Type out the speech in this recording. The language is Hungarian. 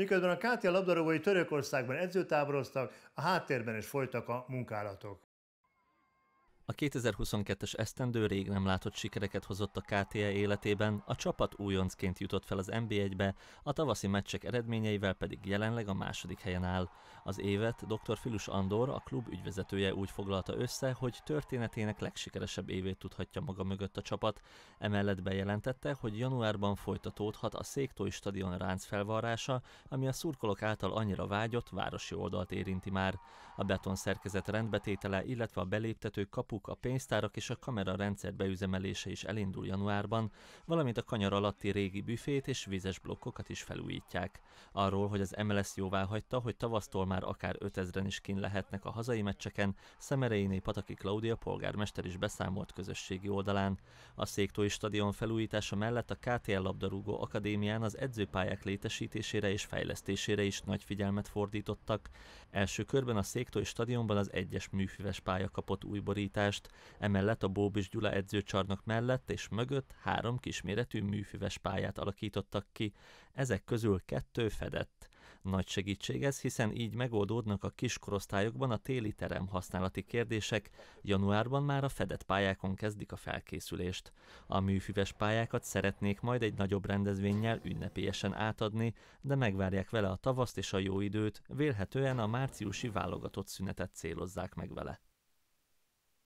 Miközben a Kátia labdarúgói Törökországban edzőtáboroztak, a háttérben is folytak a munkálatok. A 2022-es esztendő rég nem látott sikereket hozott a KTE életében, a csapat újoncként jutott fel az NB1-be, a tavaszi meccsek eredményeivel pedig jelenleg a második helyen áll. Az évet dr. Filus Andor, a klub ügyvezetője úgy foglalta össze, hogy történetének legsikeresebb évét tudhatja maga mögött a csapat. Emellett bejelentette, hogy januárban folytatódhat a Széktói Stadion ránc felvarrása, ami a szurkolók által annyira vágyott városi oldalt érinti már. A beton szerkezet rendbetétele, illetve a beléptető kapu számolniuk, a pénztárak és a kamera rendszer beüzemelése is elindul januárban, valamint a kanyar alatti régi büfét és vízes blokkokat is felújítják. Arról, hogy az MLS jóvá hagyta, hogy tavasztól már akár 5000-en is kin lehetnek a hazai meccseken, Szemereiné Pataki Klaudia polgármester is beszámolt közösségi oldalán. A Széktói stadion felújítása mellett a KTL labdarúgó akadémián az edzőpályák létesítésére és fejlesztésére is nagy figyelmet fordítottak. Első körben a Széktói stadionban az egyes műfüves pálya kapott új borítást, támogatást, emellett a Bóbis Gyula edzőcsarnok mellett és mögött három kisméretű műfüves pályát alakítottak ki, ezek közül kettő fedett. Nagy segítség ez, hiszen így megoldódnak a kiskorosztályokban a téli terem használati kérdések, januárban már a fedett pályákon kezdik a felkészülést. A műfüves pályákat szeretnék majd egy nagyobb rendezvényel ünnepélyesen átadni, de megvárják vele a tavaszt és a jó időt, vélhetően a márciusi válogatott szünetet célozzák meg vele.